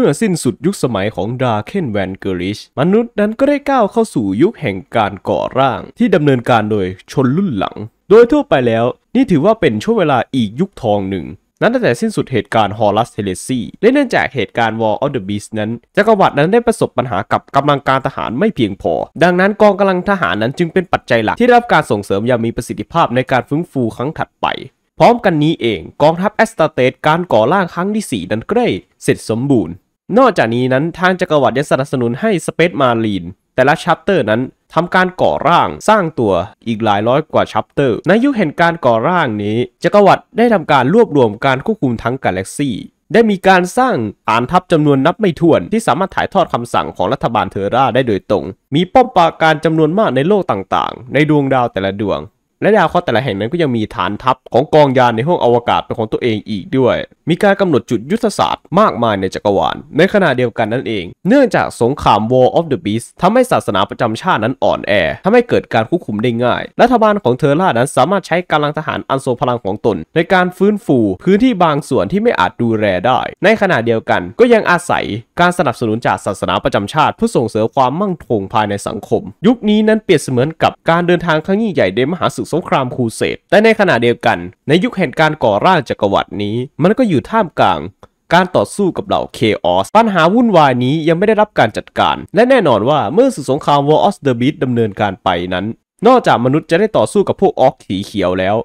มื่อสิ้นสุดยุคสมัยของดาเคนแวนเกอริช มนุษย์นั้นก็ได้ก้าวเข้าสู่ยุคแห่งการก่อร่าง ที่ดำเนินการโดยชนรุ่นหลัง โดยทั่วไปแล้วนี่ถือว่าเป็นช่วงเวลาอีกยุคทองหนึ่ง นั้นตั้งแต่สิ้นสุดเหตุการณ์ฮอลัสเทเลซีและเนื่องจากเหตุการณ์วอลออเดอะบีสนั้นจักรวรรดินั้นได้ประสบปัญหากับกำลังการทหารไม่เพียงพอ ดังนั้นกองกำลังทหารนั้นจึงเป็นปัจจัยหลักที่รับการส่งเสริมอย่างมีประสิทธิภาพในการฟื้นฟูครั้งถัดไป พร้อมกันนี้เองกองทัพแอสตาเตสการก่อร่างครั้งที่4นั้นก็ได้เสร็จสมบูรณ์นอกจากนี้นั้นทางจักรวรรดิสนับสนุนให้สเปซมารีนแต่ละชัปเตอร์นั้นทำการก่อร่างสร้างตัวอีกหลายร้อยกว่าชัปเตอร์ในยุคแห่งการก่อร่างนี้ จักรวรรดิได้ทำการรวบรวมการควบคุมทั้งกาแล็กซี่ได้มีการสร้าง อานทัพจำนวนนับไม่ถ้วนที่สามารถถ่ายทอดคำสั่งของรัฐบาลเทอร่าได้โดยตรง มีป้อมปราการจำนวนมากในโลกต่าง ๆ ในดวงดาวแต่ละดวงและดาวเคราะห์แต่ละแห่งนั้นก็ยังมีฐานทัพของกองยานในห้องอวกาศเป็นของตัวเองอีกด้วย มีการกำหนดจุดยุทธศาสตร์มากมายในจักรวาล ในขณะเดียวกันนั่นเอง เนื่องจากสงคราม War of the Beast ทำให้ศาสนาประจำชาตินั้นอ่อนแอทำให้เกิดการควบคุมได้ง่าย รัฐบาลของเทอร่านั้นสามารถใช้กำลังทหารอันทรงพลังของตนในการฟื้นฟูพื้นที่บางส่วนที่ไม่อาจดูแลได้ ในขณะเดียวกันก็ยังอาศัยการสนับสนุนจากศาสนาประจำชาติเพื่อส่งเสริมความมั่งคงภายในสังคม ยุคนี้นั้นเปรียบเสมือนกับการเดินทางครั้งยิ่งใหญ่ในมหาศึกสงครามคูเสดแต่ในขณะเดียวกัน ในยุคแห่งการก่อร่างจักรวรรดินี้ มันก็อยู่ท่ามกลางการต่อสู้กับเหล่าเคออสปัญหาวุ่นวายนี้ยังไม่ได้รับการจัดการ และแน่นอนว่าเมื่อสุสงครามวอร์ออสเดอะบิดดำเนินการไปนั้น นอกจากมนุษย์จะได้ต่อสู้กับพวกออกสีเขียวแล้ว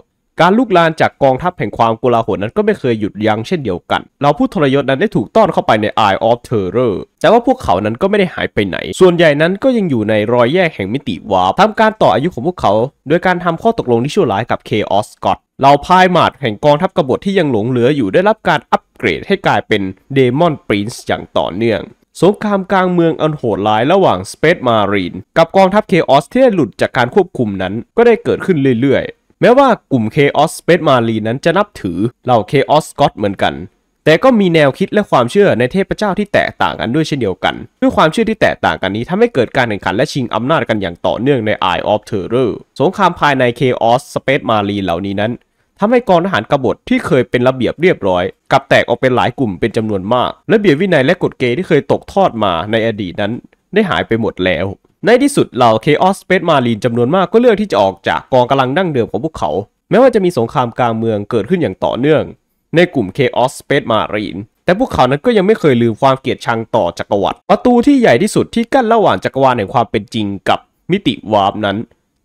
การลุกลานจากกองทัพแห่งความกลาหลนั้นก็ไม่เคยหยุดยั้งเช่นเดียวกัน เราผู้ทรยศนั้นได้ถูกต้อนเข้าไปใน Eye of Terror แต่ว่าพวกเขานั้นก็ไม่ได้หายไปไหน ส่วนใหญ่นั้นก็ยังอยู่ในรอยแยกแห่งมิติวาร์ปทำการต่ออายุของพวกเขาโดยการทำข้อตกลงที่ชั่วร้ายกับ Chaos God เหล่าพายมาดแห่งกองทัพกบฏที่ยังหลงเหลืออยู่ได้รับการอัปเกรดให้กลายเป็น Demon Prince อย่างต่อเนื่อง สงครามกลางเมืองอันโหดร้ายระหว่าง Space Marine กับกองทัพ Chaos ที่หลุดจากการควบคุมนั้นก็ได้เกิดขึ้นเรื่อยๆแม้ว่ากลุ่ม Chaos Space Marine นั้นจะนับถือเหล่า Chaos God เหมือนกัน แต่ก็มีแนวคิดและความเชื่อในเทพเจ้าที่แตกต่างกันด้วยเช่นเดียวกันด้วยความเชื่อที่แตกต่างกันนี้ทำให้เกิดการแข่งขันและชิงอำนาจกันอย่างต่อเนื่องใน Eye of Terror สงครามภายใน Chaos Space Marine เหล่านี้นั้น ทำให้กองทหารกบฏที่เคยเป็นระเบียบเรียบร้อยกับแตกออกเป็นหลายกลุ่มเป็นจำนวนมาก ระเบียบวินัยและกฎเกณฑ์ที่เคยตกทอดมาในอดีตนั้น ได้หายไปหมดแล้วในที่สุดเหล่า Chaos Space Marine จำนวนมากก็เลือกที่จะออกจากกองกำลังดั้งเดิมของพวกเขา แม้ว่าจะมีสงครามกลางเมืองเกิดขึ้นอย่างต่อเนื่องในกลุ่ม Chaos Space Marine แต่พวกเขานั้นก็ยังไม่เคยลืมความเกลียดชังต่อจักรวรรดิประตูที่ใหญ่ที่สุดที่กั้นระหว่างจักรวาลแห่งความเป็นจริงกับมิติวาร์ปนั้น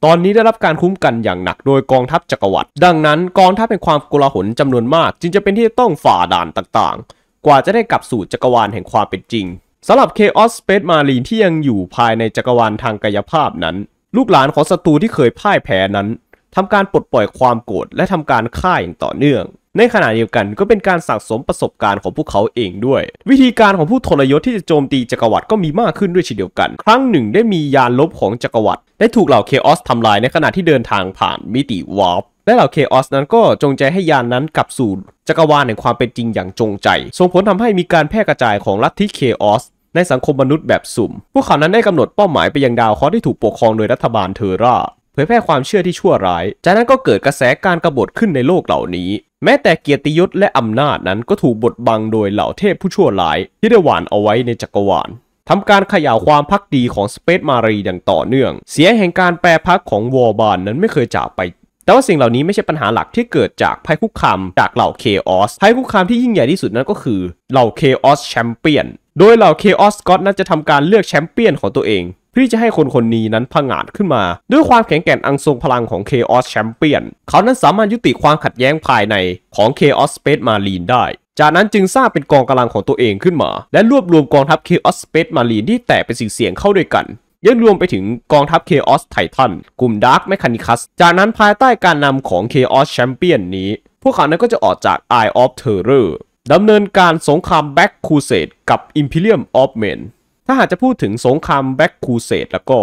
ตอนนี้ได้รับการคุ้มกันอย่างหนักโดยกองทัพจักรวรรดิดังนั้น กองทัพแห่งความกลาหลจำนวนมากจึงจะเป็นที่ต้องฝ่าด่านต่างๆ กว่าจะได้กลับสู่จักรวาลแห่งความเป็นจริงสำหรับ Chaos Space Marine ที่ยังอยู่ภายในจักรวาลทางกายภาพนั้น ลูกหลานของศัตรูที่เคยพ่ายแพ้นั้น ทำการปลดปล่อยความโกรธและทำการฆ่าอย่างต่อเนื่อง ในขณะเดียวกันก็เป็นการสะสมประสบการณ์ของพวกเขาเองด้วย วิธีการของผู้ทรยศที่จะโจมตีจักรวรรดิก็มีมากขึ้นด้วยเช่นเดียวกัน ครั้งหนึ่งได้มียานลบของจักรวรรดิได้ถูกเหล่าเคออสทำลายในขณะที่เดินทางผ่านมิติวาร์ปและเหล่าเคออสนั้นก็จงใจให้ยานนั้นกลับสู่จักรวาลแห่งความเป็นจริงอย่างจงใจส่งผลทำให้มีการแพร่กระจายของลัทธิเคออสในสังคมมนุษย์แบบสุ่ม พวกเขานั้นได้กำหนดเป้าหมายไปยังดาวเคราะห์ที่ถูกปกครองโดยรัฐบาลเทอร่า เผยแพร่ความเชื่อที่ชั่วร้าย จากนั้นก็เกิดกระแสการกรบฏขึ้นในโลกเหล่านี้แม้แต่เกียรติยศและอำนาจนั้นก็ถูกบดบังโดยเหล่าเทพผู้ชั่วร้ายที่ได้หวานเอาไว้ในจักรวาลทำการขยายความพักดีของสเปซมารีอย่างต่อเนื่อง เสียงแห่งการแปรพักของวอร์บานนั้นไม่เคยจากไปแต่ว่าสิ่งเหล่านี้ไม่ใช่ปัญหาหลักที่เกิดจากภัยคุกคามจากเหล่าเคออสภัยคุกคามที่ยิ่งใหญ่ที่สุดนั้นก็คือเหล่าเคออสแชมเปี้ยนโดยเหล่าเคออสก็อตนั้นจะทำการเลือกแชมเปี้ยนของตัวเองเพื่อจะให้คนคนนี้นั้นผงาดขึ้นมา ด้วยความแข็งแกร่งอังทรงพลังของค h อสแชมเปี้ยนเขานั้นสามารถยุติความขัดแย้งภายในของเควอสสเปซมารีนได้ จากนั้นจึงสร้างเป็นกองกำลังของตัวเองขึ้นมา และรวบรวมกองทัพเควอสสเปซมารีนที่แตกเป็นสิ่งเสียงเข้าด้วยกันยังรวมไปถึงกองทัพเคออสไททันกลุ่มดาร์คแมคานิคัสจากนั้นภายใต้การนำของเคออสแชมเปี้ยนนี้ พวกเขานั้นก็จะออกจาก Eye of Terror ดำเนินการสงครามแบ็กคูเซตกับ Imperium of Men ถ้าหากจะพูดถึงสงครามแบ็กคูเซตแล้วก็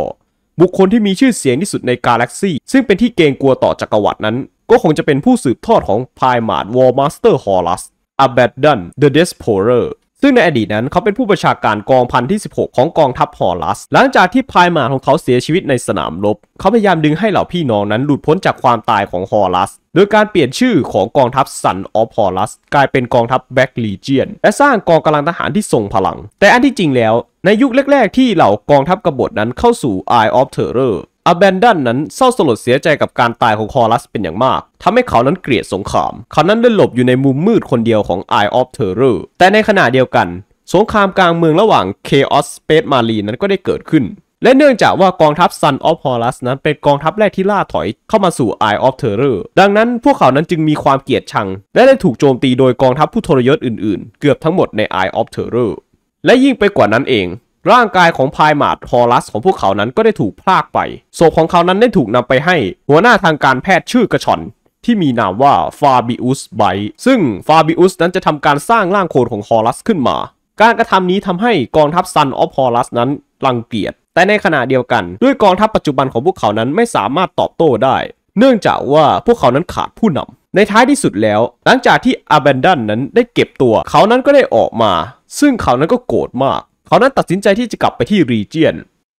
บุคคลที่มีชื่อเสียงที่สุดในกาแล็กซีซึ่งเป็นที่เกรงกลัวต่อจักรวรรดินั้น ก็คงจะเป็นผู้สืบทอดของพายมาดวอลมาสเตอร์ฮอลัสอับเบดดันเดอะเดสโพเรอร์ซึ่งในอดีตนั้นเขาเป็นผู้ประชาการกองพันที่ 16 ของกองทัพฮอลัส หลังจากที่พายมาของเขาเสียชีวิตในสนามรบ เขาพยายามดึงให้เหล่าพี่น้องนั้นหลุดพ้นจากความตายของฮอลัส โดยการเปลี่ยนชื่อของกองทัพสันออฟฮอลัสกลายเป็นกองทัพแบ็กลีเจียนและสร้างกองกำลังทหารที่ทรงพลัง แต่อันที่จริงแล้วในยุคแรกๆ ที่เหล่ากองทัพกบฏนั้นเข้าสู่ไฟเทอร์เรอร์อาแบนดันนั้นเศร้าสลดเสียใจกับการตายของคอรัสเป็นอย่างมากทำให้เขานั้นเกลียดสงคราม เขานั้นได้หลบอยู่ในมุมมืดคนเดียวของ Eye of Terror แต่ในขณะเดียวกัน สงครามกลางเมืองระหว่าง Chaos Space Marine นั้นก็ได้เกิดขึ้น และเนื่องจากว่ากองทัพ Sun of Horus นั้นเป็นกองทัพแรกที่ล่าถอยเข้ามาสู่ Eye of Terror ดังนั้นพวกเขานั้นจึงมีความเกลียดชัง และได้ถูกโจมตีโดยกองทัพผู้ทรยศอื่น ๆ เกือบทั้งหมดใน Eye of Terror และยิ่งไปกว่านั้นเองร่างกายของพายมาดฮอลัสของพวกเขานั้นก็ได้ถูกพลากไปศพของเขานั้นได้ถูกนำไปให้ หัวหน้าทางการแพทย์ชื่อกระชอน ที่มีนามว่าฟาบิอุสไบซึ่งฟาบิอุสนั้นจะทำการสร้างร่างโคนของฮอลัสขึ้นมา การกระทำนี้ทำให้กองทัพซันออฟฮอลัสนั้นรังเกียจ แต่ในขณะเดียวกันด้วยกองทัพปัจจุบันของพวกเขานั้นไม่สามารถตอบโต้ได้ เนื่องจากว่าพวกเขานั้นขาดผู้นำ ในท้ายที่สุดแล้วหลังจากที่อาแบนดันนั้นได้เก็บตัว เขานั้นก็ได้ออกมา ซึ่งเขานั้นก็โกรธมากเขานั้นตัดสินใจที่จะกลับไปที่รีเจียน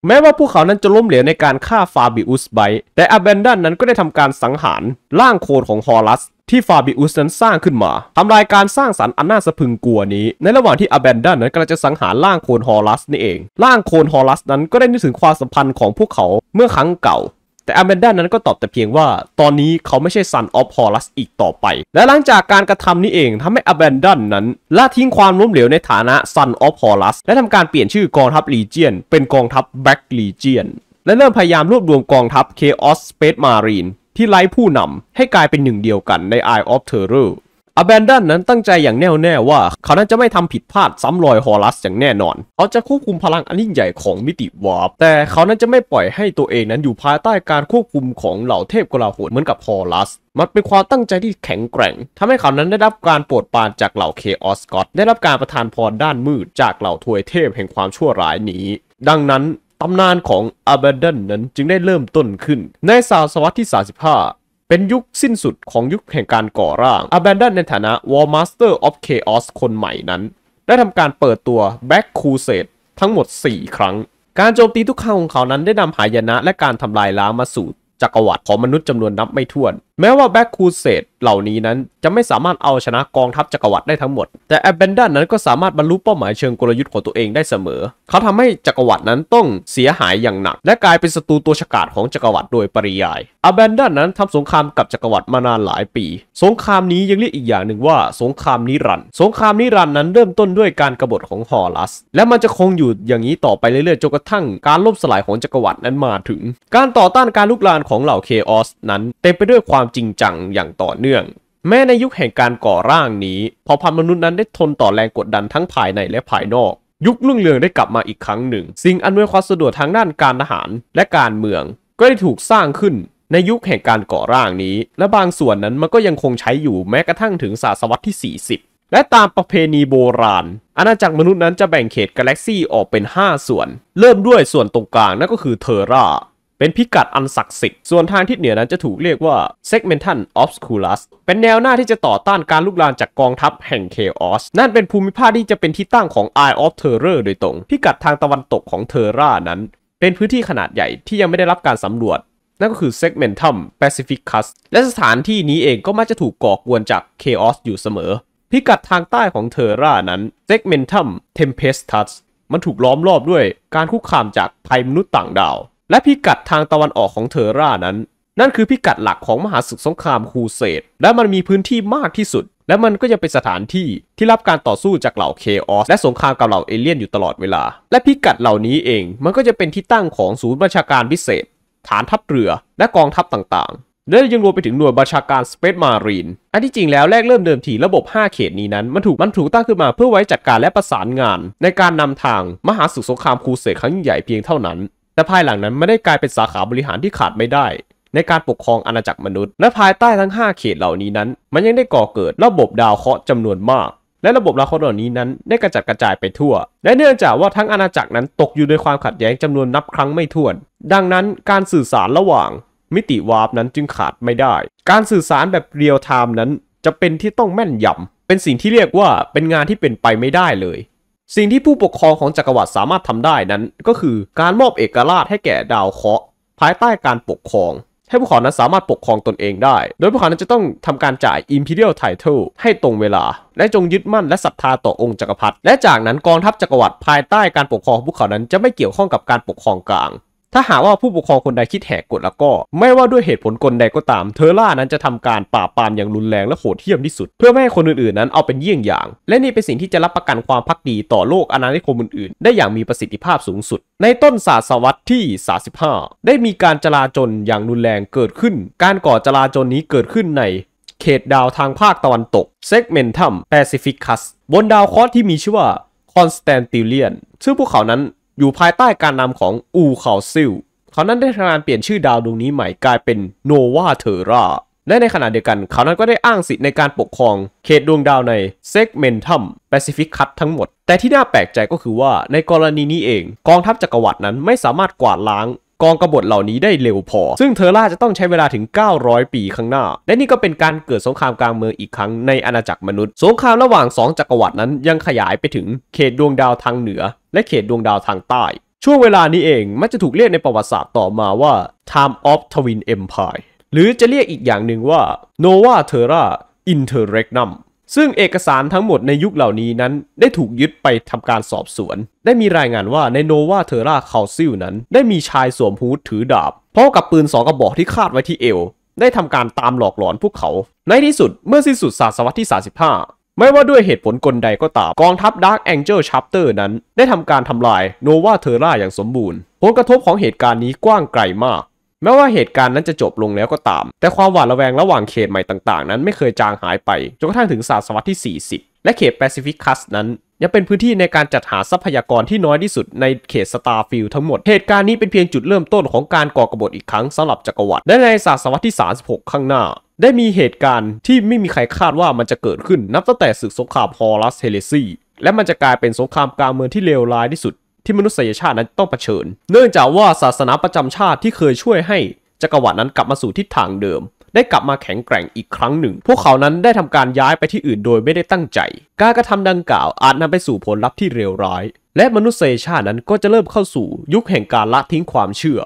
แม้ว่าพวกเขานั้นจะล้มเหลวในการฆ่าฟาบิอุสไบแต่อาเบนดันนั้นก็ได้ทำการสังหารร่างโคลของฮอรัส ที่ฟาบิอุสนั้นสร้างขึ้นมาทำลายการสร้างสรรค์อันน่าสะพึงกลัวนี้ ในระหว่างที่อาเบนดันนั้นกำลังจะสังหารร่างโคลนฮอรัสนี่เองร่างโคลนฮอรัสนั้นก็ได้นึกถึงความสัมพันธ์ของพวกเขาเมื่อครั้งเก่าแต่อแมนด้านั้นก็ตอบแต่เพียงว่า ตอนนี้เขาไม่ใช่ซันออฟฮอลัสอีกต่อไป และหลังจากการกระทำนี้เองทำให้อแมนด้านั้นละทิ้งความล้มเหลวในฐานะซันออฟฮอลัสและทำการเปลี่ยนชื่อกองทัพลีเจียนเป็นกองทัพแบ็กลีเจียนและเริ่มพยายามรวบรวมกองทัพเคออสสเปซมารีนที่ไร้ผู้นำให้กลายเป็นหนึ่งเดียวกันใน Eye of Terror อแบนดันนั้นตั้งใจอย่างแน่วแน่ว่าเขานั้นจะไม่ทำผิดพลาดซ้ำรอยฮอรัสอย่างแน่นอน เขาจะควบคุมพลังอันยิ่งใหญ่ของมิติวาร์ปแต่เขานั้นจะไม่ปล่อยให้ตัวเองนั้นอยู่ภายใต้การควบคุมของเหล่าเทพกลาโหดเหมือนกับฮอรัส มันเป็นความตั้งใจที่แข็งแกร่งทำให้เขานั้นได้รับการโปรดปรานจากเหล่าเคออสกอตได้รับการประทานพรด้านมืดจากเหล่าทวยเทพแห่งความชั่วร้ายนี้ ดังนั้นตำนานของอาเบนัดนนั้นจึงได้เริ่มต้นขึ้นในศตวรรษที่ 35เป็นยุคสิ้นสุดของยุคแห่งการก่อร่างอาแบนดันในฐานะ War Master of Chaos คนใหม่นั้น ได้ทำการเปิดตัว b a c k Crusade ทั้งหมด 4 ครั้ง การโจมตีทุกครั้งของเขานั้นได้นำหายนะและการทำลายล้างมาสู่จักรวรรดิของมนุษย์จำนวนนับไม่ถ้วน แม้ว่า b a c k Crusade เหล่านี้นั้นจะไม่สามารถเอาชนะกองทัพจักรวรรดิได้ทั้งหมด แต่แอบเบนดันนั้นก็สามารถบรรลุเป้าหมายเชิงกลยุทธ์ของตัวเองได้เสมอ เขาทำให้จักรวรรดินั้นต้องเสียหายอย่างหนัก และกลายเป็นศัตรูตัวฉกาจของจักรวรรดิโดยปริยายแอบเบนดันนั้นทำสงครามกับจักรวรรดิมานานหลายปี สงครามนี้ยังเรียกอีกอย่างหนึ่งว่า สงครามนิรัน์สงครามนิรัน์นั้นเริ่มต้นด้วยการกบฏของฮอรัส และมันจะคงอยู่อย่างนี้ต่อไปเรื่อยๆ จนกระทั่ง การล่มสลายของจักรวรรดินั้นมาถึง การต่อต้านการลุกลานของเหล่าเคออส นั้น เต็มไปด้วยความจริงจังอย่างต่อเนื่องเนื่องแม้ในยุคแห่งการก่อร่างนี้เผ่าพันธุ์มนุษย์นั้นได้ทนต่อแรงกดดันทั้งภายในและภายนอก ยุครุ่งเรืองได้กลับมาอีกครั้งหนึ่ง สิ่งอำนวยความสะดวกทางด้านการทหารและการเมืองก็ได้ถูกสร้างขึ้นในยุคแห่งการก่อร่างนี้ และบางส่วนนั้นมันก็ยังคงใช้อยู่แม้กระทั่งถึงศตวรรษที่ 40 และตามประเพณีโบราณ อาณาจักรมนุษย์นั้นจะแบ่งเขตกาแล็กซี่ออกเป็น 5 ส่วน เริ่มด้วยส่วนตรงกลางนั่นก็คือเทอร่าเป็นพิกัดอันศักดิ์สิทธิ์ ส่วนทางทิศเหนือนั้นจะถูกเรียกว่า s e g m e n t a l Obscurus เป็นแนวหน้าที่จะต่อต้านการลุกลามจากกองทัพแห่ง Chaos นั่นเป็นภูมิภาคที่จะเป็นที่ตั้งของ Eye of Terror โดยตรง พิกัดทางตะวันตกของเทอร่านั้น เป็นพื้นที่ขนาดใหญ่ที่ยังไม่ได้รับการสำรวจ นั่นก็คือ Segmentum Pacificus และสถานที่นี้เองก็มักจะถูกก่อกวนจาก Chaos อยู่เสมอ พิกัดทางใต้ของเทอร่านั้น Segmentum Tempestus มันถูกล้อมรอบด้วย การคุกคามจากภัยมนุษย์ต่างดาวและพิกัดทางตะวันออกของเทอร่านั้น นั่นคือพิกัดหลักของมหาศึกสงครามคูเซตและมันมีพื้นที่มากที่สุด และมันก็ยังเป็นสถานที่ที่รับการต่อสู้จากเหล่าเคออสและสงครามกับเหล่าเอเลี่ยนอยู่ตลอดเวลา และพิกัดเหล่านี้เองมันก็จะเป็นที่ตั้งของศูนย์บัญชาการพิเศษ ฐานทัพเรือ และกองทัพต่างๆ และยังรวมไปถึงหน่วยบัญชาการสเปซมารีนอันที่จริงแล้วแรกเริ่มเดิมทีระบบ5เขตนี้นั้นมันถูกมันถูกตั้งขึ้นมาเพื่อไว้จัดการและประสานงาน ในการนำทางมหาศึกสงครามคูเซตครั้งใหญ่เพียงเท่านั้นแต่ภายหลังนั้นไม่ได้กลายเป็นสาขาบริหารที่ขาดไม่ได้ ในการปกครองอาณาจักรมนุษย์ และภายใต้ทั้ง 5 เขตเหล่านี้นั้น มันยังได้ก่อเกิดระบบดาวเคราะห์จำนวนมาก และระบบดาวเคราะห์เหล่านี้นั้นได้กระจัดกระจายไปทั่ว และเนื่องจากว่าทั้งอาณาจักรนั้นตกอยู่ในความขัดแย้งจำนวนนับครั้งไม่ถ้วนดังนั้นการสื่อสารระหว่าง มิติวาร์ปนั้นจึงขาดไม่ได้ การสื่อสารแบบเรียลไทม์นั้นจะเป็นที่ต้องแม่นยำ เป็นสิ่งที่เรียกว่าเป็นงานที่เป็นไปไม่ได้เลยสิ่งที่ผู้ปกครองของจักรวรรดิสามารถทำได้นั้น ก็คือการมอบเอกราชให้แก่ดาวเคราะห์ภายใต้การปกครองให้ผู้ขอนั้นสามารถปกครองตนเองได้ โดยผู้ขอนั้นจะต้องทำการจ่าย Imperial Title ให้ตรงเวลาและจงยึดมั่นและศรัทธาต่อองค์จักรพรรดิและจากนั้นกองทัพจักรวรรดิภายใต้การปกครองของขอนั้นจะไม่เกี่ยวข้องกับการปกครองกลางถ้าหากว่าผู้ปกครองคนใดคิดแหกกฎแล้วก็ ไม่ว่าด้วยเหตุผลกลใดก็ตามเทอร่านั้นจะทำการปราบปรามอย่างรุนแรงและโหดเหี้ยมที่สุด เพื่อไม่ให้คนอื่นๆนั้นเอาเป็นเยี่ยงอย่าง และนี่เป็นสิ่งที่จะรับประกันความพักดีต่อโลกอาานิคมอื่นๆ ได้อย่างมีประสิทธิภาพสูงสุด ในต้นศาสวรรษที่ 35 ได้มีการจลาจลอย่างรุนแรงเกิดขึ้น การก่อจลาจลนี้เกิดขึ้นในเขตดาวทางภาคตะวันตกเซกเมนทัมแปซิฟิคัสบนดาวเคราะห์ที่มีชื่อว่าคอนสแตนติเลียนซึ่งพวกเขานั้นอยู่ภายใต้การนำของอูคาซิลเขานั้นได้ทำการเปลี่ยนชื่อดาวดวงนี้ใหม่กลายเป็น โนวาเทราและในขณะเดียวกันเขานั้นก็ได้อ้างสิทธิในการปกครอง เขตดวงดาวในเซกเมนทัมแปซิฟิกคัททั้งหมด แต่ที่น่าแปลกใจก็คือว่าในกรณีนี้เองกองทัพจักรวรรดินั้นไม่สามารถกวาดล้างกองกบฏเหล่านี้ได้เร็วพอ ซึ่งเทอร่าจะต้องใช้เวลาถึง 900 ปีข้างหน้า และนี่ก็เป็นการเกิดสงครามกลางเมืองอีกครั้งในอาณาจักรมนุษย์ สงครามระหว่าง 2 จักรวรรดินั้นยังขยายไปถึงเขตดวงดาวทางเหนือ และเขตดวงดาวทางใต้ ช่วงเวลานี้เองมันจะถูกเรียกในประวัติศาสตร์ต่อมาว่า Time of Twin Empire หรือจะเรียกอีกอย่างหนึ่งว่า Nova Terra Interregnum ซึ่งเอกสารทั้งหมดในยุคเหล่านี้นั้นได้ถูกยึดไปทำการสอบสวน ได้มีรายงานว่าในโนวาเทอร่าคาซิลนั้น ได้มีชายสวมฮูดถือดาบพร้อมกับปืนสองกระบอกที่คาดไว้ที่เอว ได้ทำการตามหลอกหลอนพวกเขา ในที่สุดเมื่อสิ้นสุดศตวรรษที่ 35 ไม่ว่าด้วยเหตุผลกลใดก็ตามกองทัพดาร์กแองเจิลชัปเตอร์นั้นได้ทำการทำลายโนวาเทอร่าอย่างสมบูรณ์ผลกระทบของเหตุการณ์นี้กว้างไกลมากแม้ว่าเหตุการณ์นั้นจะจบลงแล้วก็ตาม แต่ความหวาดระแวงระหว่างเขตใหม่ต่างๆนั้นไม่เคยจางหายไป จนกระทั่งถึงศตวรรษที่ 40 และเขตแปซิฟิกคัสนั้น ยังเป็นพื้นที่ในการจัดหาทรัพยากรที่น้อยที่สุดในเขตสตาร์ฟิลทั้งหมด เหตุการณ์นี้เป็นเพียงจุดเริ่มต้นของการก่อกบฏอีกครั้งสำหรับจักรวรรดิและในศตวรรษที่ 36 ข้างหน้า ได้มีเหตุการณ์ที่ไม่มีใครคาดว่ามันจะเกิดขึ้น นับตั้งแต่ศึกสงครามฮอรัสเฮเลซีและมันจะกลายเป็นสงครามกลางเมืองที่เลวร้ายที่สุดที่มนุษยชาตินั้นต้องเผชิญเนื่องจากว่าศาสนาประจำชาติที่เคยช่วยให้จักรวรรดินั้นกลับมาสู่ทิศทางเดิม ได้กลับมาแข็งแกร่งอีกครั้งหนึ่ง พวกเขานั้นได้ทำการย้ายไปที่อื่นโดยไม่ได้ตั้งใจการกระทำดังกล่าวอาจนำไปสู่ผลลัพธ์ที่เลวร้ายและมนุษยชาตินั้นก็จะเริ่มเข้าสู่ ยุคแห่งการละทิ้งความเชื่อ